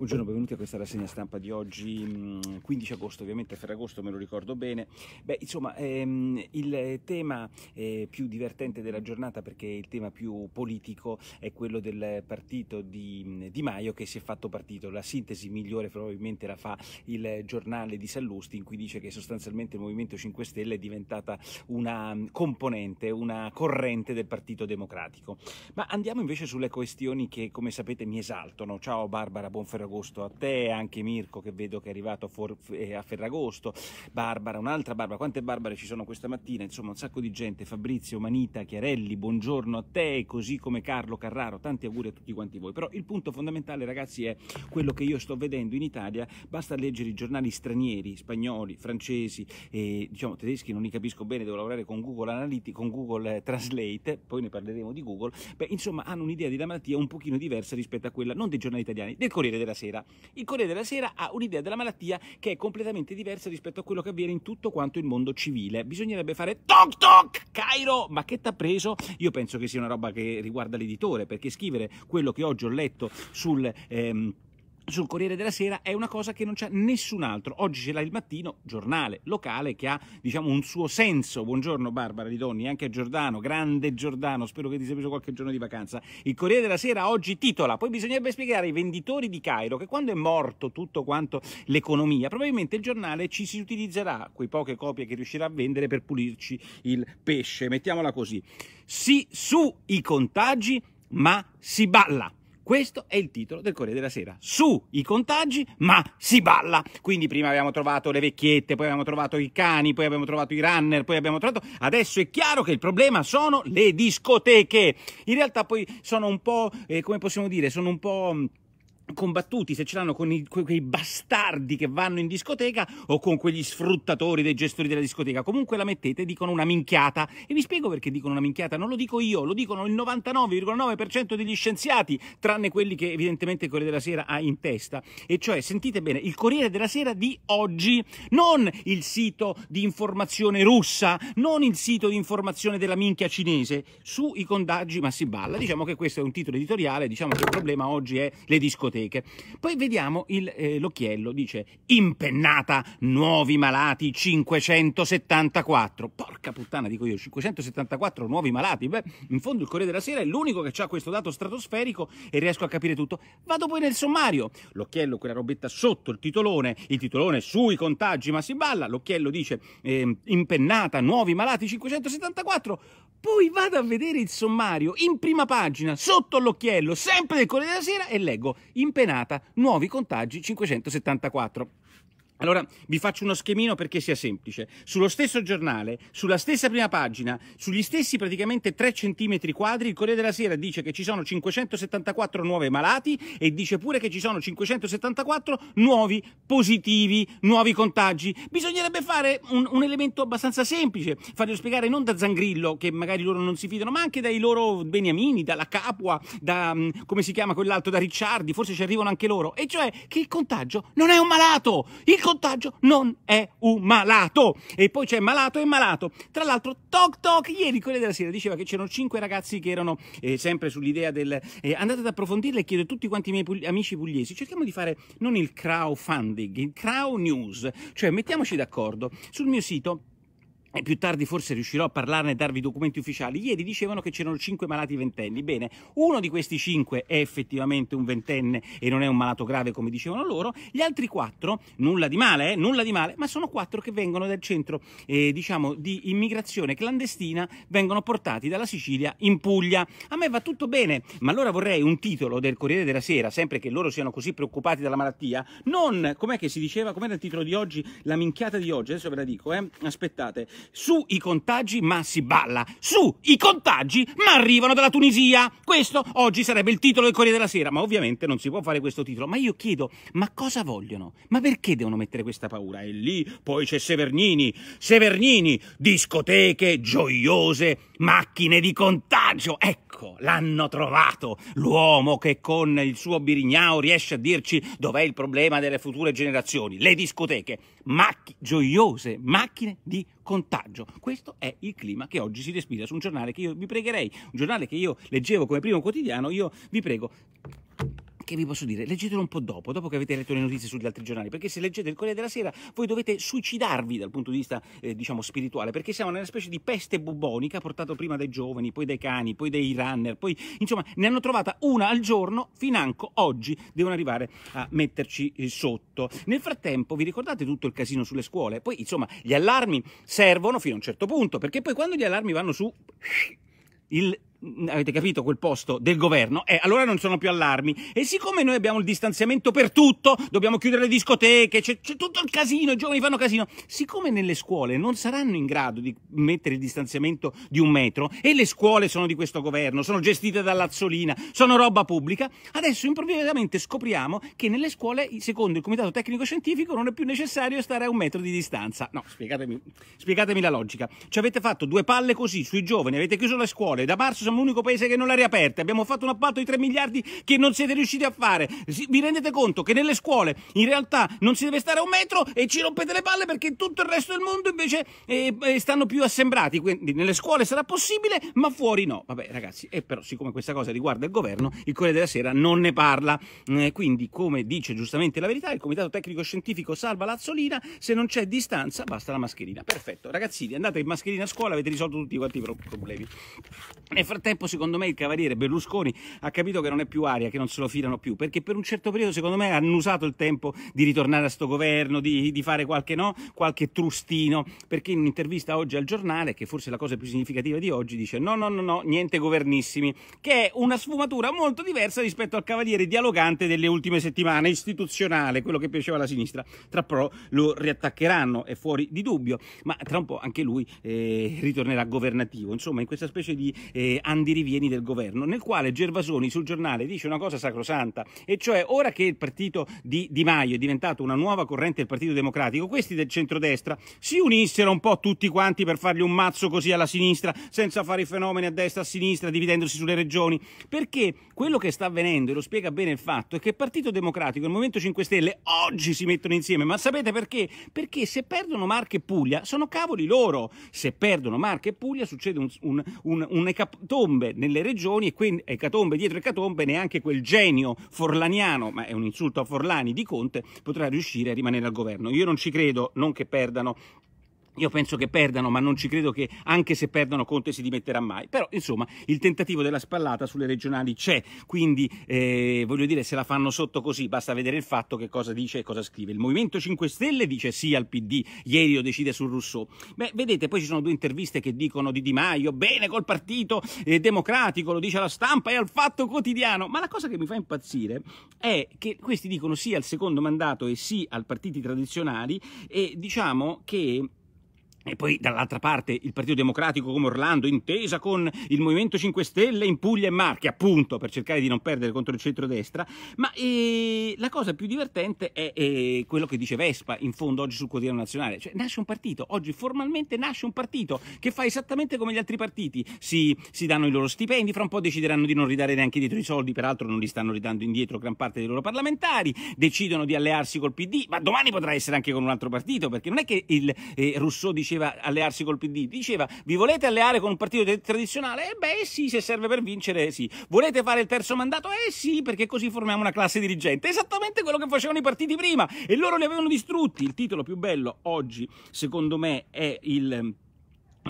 Buongiorno, benvenuti a questa rassegna stampa di oggi, 15 mm, agosto, ovviamente Ferragosto me lo ricordo bene. Beh, insomma, ehm, il tema eh, più divertente della giornata, perché il tema più politico, è quello del partito di mm, Di Maio che si è fatto partito. La sintesi migliore probabilmente la fa il giornale di Sallusti, in cui dice che sostanzialmente il Movimento 5 Stelle è diventata una mm, componente, una corrente del Partito Democratico. Ma andiamo invece sulle questioni che, come sapete, mi esaltano. Ciao Barbara, buon Ferragosto Ferragosto a te, anche Mirko che vedo che è arrivato eh, a, Ferragosto, Barbara, un'altra Barbara, quante Barbare ci sono questa mattina, insomma un sacco di gente, Fabrizio, Manita, Chiarelli, buongiorno a te, così come Carlo Carraro, tanti auguri a tutti quanti voi, però il punto fondamentale ragazzi è quello che io sto vedendo in Italia, basta leggere i giornali stranieri, spagnoli, francesi, e, diciamo tedeschi non li capisco bene, devo lavorare con Google Analytics, con Google eh, Translate, poi ne parleremo di Google, beh insomma hanno un'idea della malattia un pochino diversa rispetto a quella non dei giornali italiani, del Corriere della Sera. Sera. Il Corriere della Sera ha un'idea della malattia che è completamente diversa rispetto a quello che avviene in tutto quanto il mondo civile. Bisognerebbe fare toc toc, Cairo, ma che t'ha preso? Io penso che sia una roba che riguarda l'editore, perché scrivere quello che oggi ho letto sul... Ehm, sul Corriere della Sera è una cosa che non c'è nessun altro. Oggi ce l'ha il mattino, giornale locale che ha diciamo un suo senso. Buongiorno Barbara di Ridonni, anche a Giordano, grande Giordano, spero che ti sia preso qualche giorno di vacanza. Il Corriere della Sera oggi titola, poi bisognerebbe spiegare ai venditori di Cairo che quando è morto tutto quanto l'economia, probabilmente il giornale ci si utilizzerà quei poche copie che riuscirà a vendere per pulirci il pesce, mettiamola così. Sì su i contagi, ma si balla. Questo è il titolo del Corriere della Sera. Su i contagi, ma si balla. Quindi prima abbiamo trovato le vecchiette, poi abbiamo trovato i cani, poi abbiamo trovato i runner, poi abbiamo trovato... Adesso è chiaro che il problema sono le discoteche. In realtà poi sono un po', eh, come possiamo dire, sono un po' combattuti se ce l'hanno con i, quei bastardi che vanno in discoteca o con quegli sfruttatori dei gestori della discoteca comunque la mettete dicono una minchiata e vi spiego perché dicono una minchiata non lo dico io lo dicono il 99,9% degli scienziati tranne quelli che evidentemente il Corriere della Sera ha in testa e cioè sentite bene il Corriere della Sera di oggi non il sito di informazione russa non il sito di informazione della minchia cinese sui contagi ma si balla diciamo che questo è un titolo editoriale diciamo che il problema oggi è le discoteche discoteche. Poi vediamo il, eh, l'occhiello, dice impennata, nuovi malati 574. Porca puttana, dico io, 574 nuovi malati. Beh, in fondo il Corriere della Sera è l'unico che ha questo dato stratosferico e riesco a capire tutto. Vado poi nel sommario. L'occhiello, quella robetta sotto il titolone, il titolone sui contagi, ma si balla. L'occhiello dice eh, impennata, nuovi malati 574. Poi vado a vedere il sommario in prima pagina, sotto l'occhiello, sempre del Corriere della Sera e leggo Impenata, nuovi contagi 574. Allora vi faccio uno schemino perché sia semplice. Sullo stesso giornale, sulla stessa prima pagina, sugli stessi praticamente 3 cm quadri, il Corriere della Sera dice che ci sono 574 nuovi malati e dice pure che ci sono 574 nuovi positivi, nuovi contagi. Bisognerebbe fare un, un elemento abbastanza semplice, farlo spiegare non da Zangrillo, che magari loro non si fidano, ma anche dai loro beniamini, dalla Capua, da mm, come si chiama quell'altro, da Ricciardi, forse ci arrivano anche loro. E cioè che il contagio non è un malato! Il contagio non è un malato. E poi c'è malato e malato. Tra l'altro, toc toc, ieri quella della Sera diceva che c'erano cinque ragazzi che erano eh, sempre sull'idea del eh, andate ad approfondirle e chiedo a tutti quanti i miei pug amici pugliesi, cerchiamo di fare non il crowdfunding, il crowd news, cioè mettiamoci d'accordo sul mio sito e più tardi forse riuscirò a parlarne e darvi documenti ufficiali. Ieri dicevano che c'erano cinque malati ventenni. Bene, uno di questi cinque è effettivamente un ventenne e non è un malato grave come dicevano loro. Gli altri quattro, nulla di male, eh, nulla di male, ma sono quattro che vengono dal centro, eh, diciamo, di immigrazione clandestina, vengono portati dalla Sicilia in Puglia. A me va tutto bene, ma allora vorrei un titolo del Corriere della Sera, sempre che loro siano così preoccupati dalla malattia, non com'è che si diceva, com'era il titolo di oggi, la minchiata di oggi, adesso ve la dico, eh? Aspettate su i contagi ma si balla, su i contagi ma arrivano dalla Tunisia. Questo oggi sarebbe il titolo del Corriere della Sera, ma ovviamente non si può fare questo titolo. Ma io chiedo, ma cosa vogliono? Ma perché devono mettere questa paura? E lì poi c'è Severnini, Severnini, discoteche gioiose, macchine di contagio. Ecco, l'hanno trovato, l'uomo che con il suo birignao riesce a dirci dov'è il problema delle future generazioni, le discoteche, macchi- gioiose macchine di contagio contagio. Questo è il clima che oggi si respira su un giornale che io vi pregherei, un giornale che io leggevo come primo quotidiano, io vi prego che vi posso dire, leggetelo un po' dopo, dopo che avete letto le notizie sugli altri giornali, perché se leggete il Corriere della Sera voi dovete suicidarvi dal punto di vista, eh, diciamo, spirituale, perché siamo nella specie di peste bubbonica portata prima dai giovani, poi dai cani, poi dai runner, poi, insomma, ne hanno trovata una al giorno, financo oggi devono arrivare a metterci eh, sotto. Nel frattempo, vi ricordate tutto il casino sulle scuole? Poi, insomma, gli allarmi servono fino a un certo punto, perché poi quando gli allarmi vanno su... Il avete capito, quel posto del governo, eh, allora non sono più allarmi. E siccome noi abbiamo il distanziamento per tutto, dobbiamo chiudere le discoteche, c'è, tutto il casino, i giovani fanno casino, siccome nelle scuole non saranno in grado di mettere il distanziamento di un metro, e le scuole sono di questo governo, sono gestite dall'azzolina, sono roba pubblica, adesso improvvisamente scopriamo che nelle scuole, secondo il Comitato Tecnico Scientifico, non è più necessario stare a un metro di distanza. No, spiegatemi, spiegatemi la logica. Ci avete fatto due palle così sui giovani, avete chiuso le scuole, da marzo siamo l'unico paese che non l'ha riaperta, abbiamo fatto un appalto di 3 miliardi che non siete riusciti a fare. Vi rendete conto che nelle scuole in realtà non si deve stare a un metro e ci rompete le palle perché tutto il resto del mondo invece eh, eh stanno più assembrati, quindi nelle scuole sarà possibile ma fuori no. Vabbè ragazzi, e eh, però siccome questa cosa riguarda il governo, il Corriere della Sera non ne parla. Eh, quindi come dice giustamente la verità, il Comitato Tecnico Scientifico salva Lazzolina, se non c'è distanza basta la mascherina. Perfetto, ragazzini andate in mascherina a scuola, avete risolto tutti quanti i problemi. Nel frattempo frattempo, secondo me, il cavaliere Berlusconi ha capito che non è più aria, che non se lo filano più, perché per un certo periodo, secondo me, hanno usato il tempo di ritornare a sto governo, di, di fare qualche, no, qualche trustino, perché in un'intervista oggi al giornale, che forse è la cosa più significativa di oggi, dice no, no, no, no, niente governissimi, che è una sfumatura molto diversa rispetto al cavaliere dialogante delle ultime settimane, istituzionale, quello che piaceva alla sinistra. Tra però lo riattaccheranno, è fuori di dubbio, ma tra un po' anche lui eh, ritornerà governativo. Insomma, in questa specie di eh, andirivieni del governo, nel quale Gervasoni sul giornale dice una cosa sacrosanta, e cioè ora che il partito di Di Maio è diventato una nuova corrente del Partito Democratico, questi del centrodestra si unissero un po' tutti quanti per fargli un mazzo così alla sinistra, senza fare i fenomeni a destra e a sinistra, dividendosi sulle regioni, perché quello che sta avvenendo, e lo spiega bene il fatto, è che il Partito Democratico e il Movimento 5 Stelle oggi si mettono insieme, ma sapete perché? Perché se perdono Marche e Puglia sono cavoli loro, se perdono Marche e Puglia succede un, un, un, un ecatombe nelle regioni e quindi ecatombe dietro ecatombe neanche quel genio forlaniano, ma è un insulto a Forlani di Conte, potrà riuscire a rimanere al governo. Io non ci credo, non che perdano io penso che perdano, ma non ci credo che anche se perdono Conte si dimetterà mai. Però, insomma, il tentativo della spallata sulle regionali c'è, quindi eh, voglio dire, se la fanno sotto così, basta vedere il fatto che cosa dice e cosa scrive. Il Movimento 5 Stelle dice sì al PD, ieri lo decide su Rousseau. Beh, vedete, poi ci sono due interviste che dicono di Di Maio, bene col Partito eh, Democratico, lo dice la stampa e al Fatto Quotidiano, ma la cosa che mi fa impazzire è che questi dicono sì al secondo mandato e sì al partiti tradizionali e diciamo che e poi dall'altra parte il Partito Democratico come Orlando, intesa con il Movimento 5 Stelle in Puglia e Marche, appunto per cercare di non perdere contro il centrodestra. Ma eh, la cosa più divertente è eh, quello che dice Vespa in fondo oggi sul Quotidiano Nazionale. Cioè nasce un partito, oggi formalmente nasce un partito che fa esattamente come gli altri partiti. Si, si danno i loro stipendi, fra un po' decideranno di non ridare neanche dietro i soldi, peraltro non li stanno ridando indietro gran parte dei loro parlamentari, decidono di allearsi col PD, ma domani potrà essere anche con un altro partito, perché non è che il eh, Rousseau dice diceva allearsi col PD, diceva vi volete alleare con un partito tradizionale? Eh beh sì, se serve per vincere sì. Volete fare il terzo mandato? Eh sì, perché così formiamo una classe dirigente. Esattamente quello che facevano i partiti prima e loro li avevano distrutti. Il titolo più bello oggi, secondo me, è il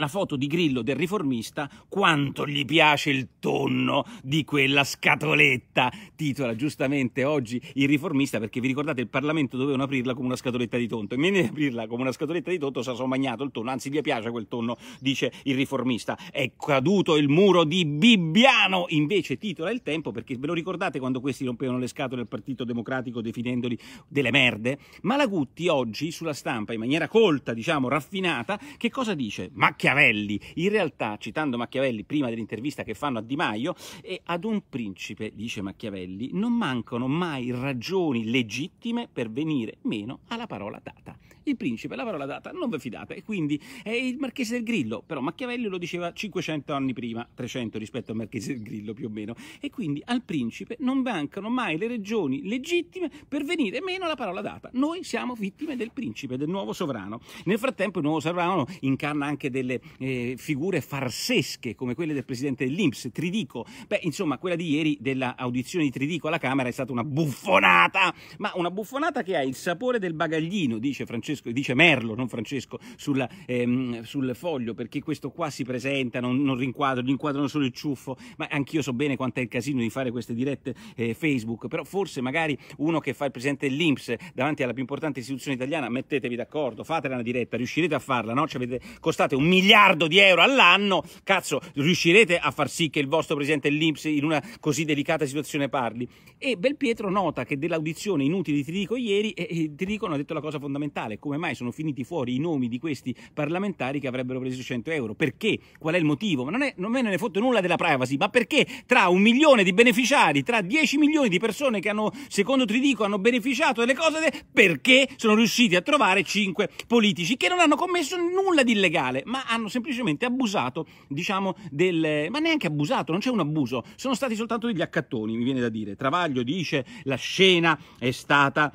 la foto di Grillo del riformista, quanto gli piace il tonno di quella scatoletta, titola giustamente oggi il riformista perché vi ricordate il Parlamento dovevano aprirla come una scatoletta di tonto e meno di aprirla come una scatoletta di tonto si sono magnato il tonno, anzi gli piace quel tonno, dice il riformista. È caduto il muro di Bibbiano, invece titola il tempo perché ve lo ricordate quando questi rompevano le scatole al Partito Democratico definendoli delle merde? Malagutti oggi sulla stampa in maniera colta, diciamo raffinata, che cosa dice? Ma che Machiavelli. In realtà, citando Machiavelli prima dell'intervista che fanno a Di Maio, e eh, ad un principe, dice Machiavelli, non mancano mai ragioni legittime per venire meno alla parola data il principe, la parola data, non vi fidate. E quindi è il marchese del Grillo, però Machiavelli lo diceva 500 anni prima, 300 rispetto al marchese del Grillo più o meno. E quindi al principe non mancano mai le regioni legittime per venire meno alla parola data. Noi siamo vittime del principe, del nuovo sovrano. Nel frattempo il nuovo sovrano incarna anche delle eh, figure farsesche come quelle del presidente dell'Inps, Tridico. Beh, insomma, quella di ieri dell'audizione di Tridico alla Camera è stata una buffonata, ma una buffonata che ha il sapore del bagaglino, dice Francesco Francesco, dice Merlo, non Francesco, sulla, ehm, sul foglio, perché questo qua si presenta, non, non rinquadro, rinquadrano solo il ciuffo, ma anch'io so bene quanto è il casino di fare queste dirette eh, Facebook, però forse magari uno che fa il presidente dell'Inps davanti alla più importante istituzione italiana, mettetevi d'accordo, fatela una diretta, riuscirete a farla, no? Ci avete, costate un miliardo di euro all'anno, cazzo, riuscirete a far sì che il vostro presidente dell'Inps in una così delicata situazione parli? E Belpietro nota che dell'audizione inutile ti dico ieri, eh, ti dicono ha detto la cosa fondamentale, come mai sono finiti fuori i nomi di questi parlamentari che avrebbero preso 100 euro. Perché? Qual è il motivo? Ma non, è, non me ne è fatto nulla della privacy, ma perché tra un milione di beneficiari, tra 10 milioni di persone che hanno, secondo Tridico, hanno beneficiato delle cose, perché sono riusciti a trovare 5 politici che non hanno commesso nulla di illegale, ma hanno semplicemente abusato, diciamo, del... ma neanche abusato, non c'è un abuso, sono stati soltanto degli accattoni, mi viene da dire. Travaglio dice la scena è stata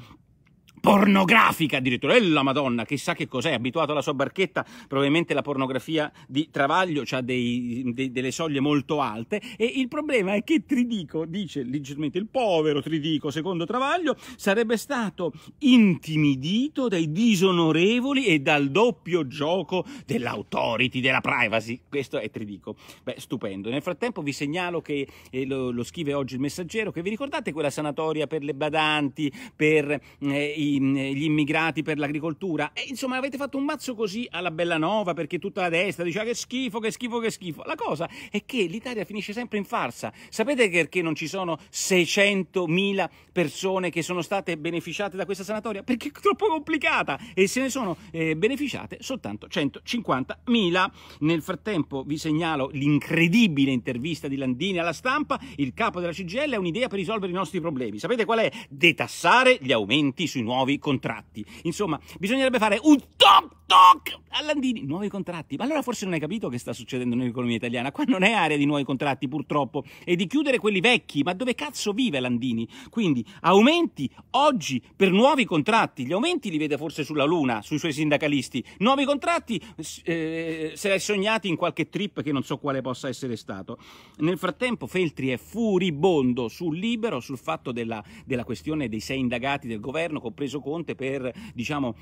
pornografica addirittura, e la madonna, chissà che cos'è, abituato alla sua barchetta, probabilmente la pornografia di Travaglio ha delle soglie molto alte, e il problema è che Tridico, dice leggermente il povero Tridico, secondo Travaglio, sarebbe stato intimidito dai disonorevoli e dal doppio gioco dell'autority, della privacy, questo è Tridico, beh stupendo, nel frattempo vi segnalo che, eh, lo, lo scrive oggi il messaggero, che vi ricordate quella sanatoria per le badanti, per eh, i gli immigrati per l'agricoltura. E insomma avete fatto un mazzo così alla Bellanova perché tutta la destra diceva che schifo, che schifo, che schifo. La cosa è che l'Italia finisce sempre in farsa. Sapete perché non ci sono 600.000 persone che sono state beneficiate da questa sanatoria? Perché è troppo complicata e se ne sono eh, beneficiate soltanto 150.000. Nel frattempo vi segnalo l'incredibile intervista di Landini alla stampa. Il capo della CGL ha un'idea per risolvere i nostri problemi. Sapete qual è? Detassare gli aumenti sui nuovi nuovi contratti. Insomma, bisognerebbe fare un top toc a Landini, nuovi contratti. Ma allora forse non hai capito che sta succedendo nell'economia italiana. Qua non è area di nuovi contratti, purtroppo, e di chiudere quelli vecchi. Ma dove cazzo vive Landini? Quindi aumenti oggi per nuovi contratti. Gli aumenti li vede forse sulla Luna, sui suoi sindacalisti. Nuovi contratti eh, se l'hai sognati in qualche trip che non so quale possa essere stato. Nel frattempo Feltri è furibondo sul libero, sul fatto della, della questione dei sei indagati del governo, compreso Conte per diciamo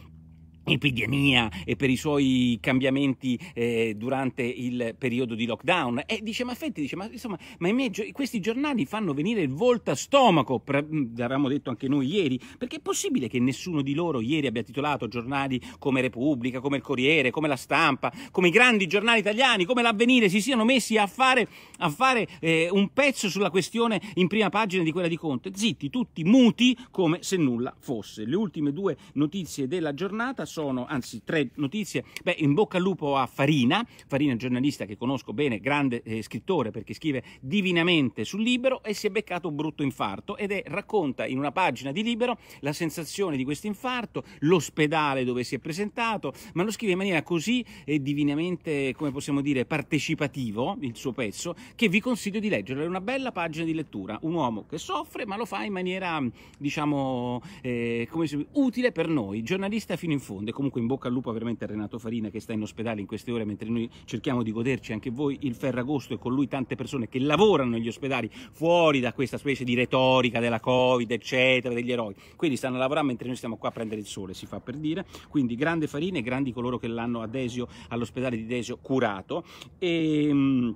epidemia e per i suoi cambiamenti eh, durante il periodo di lockdown e dice ma Fetti dice ma insomma ma i miei, questi giornali fanno venire il volto a stomaco pre, l'avevamo detto anche noi ieri perché è possibile che nessuno di loro ieri abbia titolato giornali come Repubblica come il Corriere come la Stampa come i grandi giornali italiani come l'Avvenire si siano messi a fare, a fare eh, un pezzo sulla questione in prima pagina di quella di Conte zitti tutti muti come se nulla fosse le ultime due notizie della giornata sono, anzi tre notizie, beh in bocca al lupo a Farina, Farina giornalista che conosco bene, grande eh, scrittore perché scrive divinamente sul Libero e si è beccato un brutto infarto ed è, racconta in una pagina di Libero la sensazione di questo infarto, l'ospedale dove si è presentato, ma lo scrive in maniera così eh, divinamente, come possiamo dire, partecipativo il suo pezzo, che vi consiglio di leggerlo, è una bella pagina di lettura, un uomo che soffre ma lo fa in maniera, diciamo, eh, come si, utile per noi, giornalista fino in fondo risponde. Comunque in bocca al lupo veramente a Renato Farina che sta in ospedale in queste ore mentre noi cerchiamo di goderci anche voi il Ferragosto e con lui tante persone che lavorano negli ospedali fuori da questa specie di retorica della Covid, eccetera, degli eroi. Quindi stanno lavorando mentre noi stiamo qua a prendere il sole, si fa per dire. Quindi grande Farina e grandi coloro che l'hanno ad Esio, all'ospedale di Desio curato. E, ehm,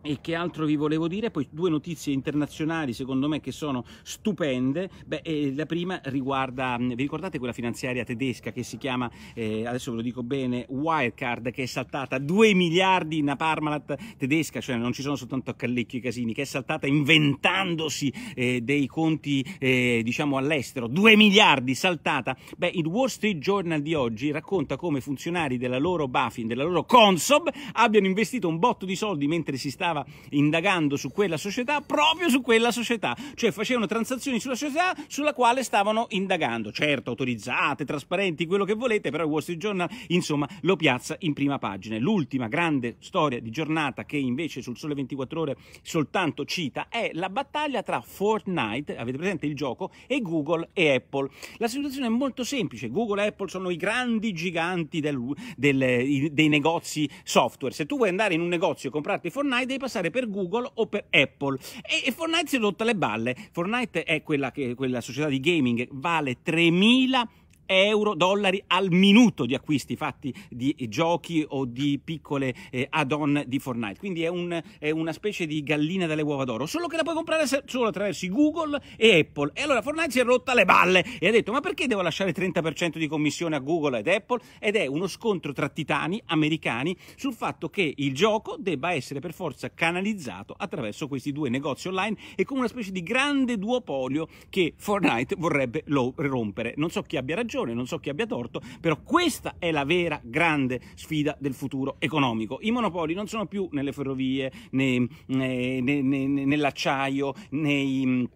e che altro vi volevo dire? Poi due notizie internazionali secondo me che sono stupende. Beh, eh, la prima riguarda, mm, vi ricordate quella finanziaria tedesca che si chiama, eh, adesso ve lo dico bene, Wirecard che è saltata 2 miliardi in Parmalat tedesca, cioè non ci sono soltanto a e casini, che è saltata inventandosi eh, dei conti eh, diciamo all'estero, 2 miliardi saltata. Beh, il Wall Street Journal di oggi racconta come funzionari della loro Buffin, della loro Consob, abbiano investito un botto di soldi mentre si stava stava indagando su quella società proprio su quella società, cioè facevano transazioni sulla società sulla quale stavano indagando, certo autorizzate, trasparenti, quello che volete, però il Wall Street Journal insomma lo piazza in prima pagina. L'ultima grande storia di giornata che invece sul Sole 24 Ore soltanto cita è la battaglia tra Fortnite, avete presente il gioco, e Google e Apple. La situazione è molto semplice, Google e Apple sono i grandi giganti del, del, dei negozi software, se tu vuoi andare in un negozio e comprarti Fortnite devi passare per Google o per Apple. E, e Fortnite si è rotta le balle. Fortnite è quella, che, quella società di gaming, vale 3000 euro, dollari al minuto di acquisti fatti di giochi o di piccole eh, add-on di Fortnite. Quindi è, un, è, una specie di gallina dalle uova d'oro, solo che la puoi comprare solo attraverso Google e Apple. E allora Fortnite si è rotta le balle e ha detto ma perché devo lasciare il 30% di commissione a Google ed Apple? Ed è uno scontro tra titani americani sul fatto che il gioco debba essere per forza canalizzato attraverso questi due negozi online e con una specie di grande duopolio che Fortnite vorrebbe rompere. Non so chi abbia ragione discussione, non so chi abbia torto, però questa è la vera grande sfida del futuro economico. I monopoli non sono più nelle ferrovie, né, né, né, nell'acciaio, nei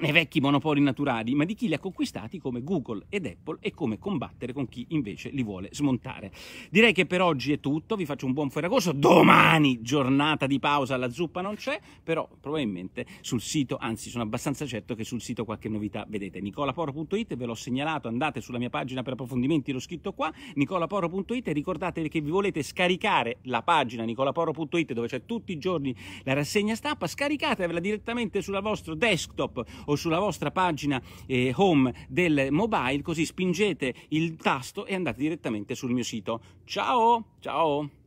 nei vecchi monopoli naturali, ma di chi li ha conquistati come Google ed Apple e come combattere con chi invece li vuole smontare. Direi che per oggi è tutto, vi faccio un buon Ferragosto, domani giornata di pausa, la zuppa non c'è, però probabilmente sul sito, anzi sono abbastanza certo che sul sito qualche novità vedete, nicolaporo.it, ve l'ho segnalato, andate sulla mia pagina per approfondimenti, l'ho scritto qua, nicolaporo.it, ricordatevi che vi volete scaricare la pagina nicolaporo.it dove c'è tutti i giorni la rassegna stampa, scaricatevela direttamente sul vostro desktop o sulla vostra pagina eh, home del mobile, così spingete il tasto e andate direttamente sul mio sito. Ciao, ciao!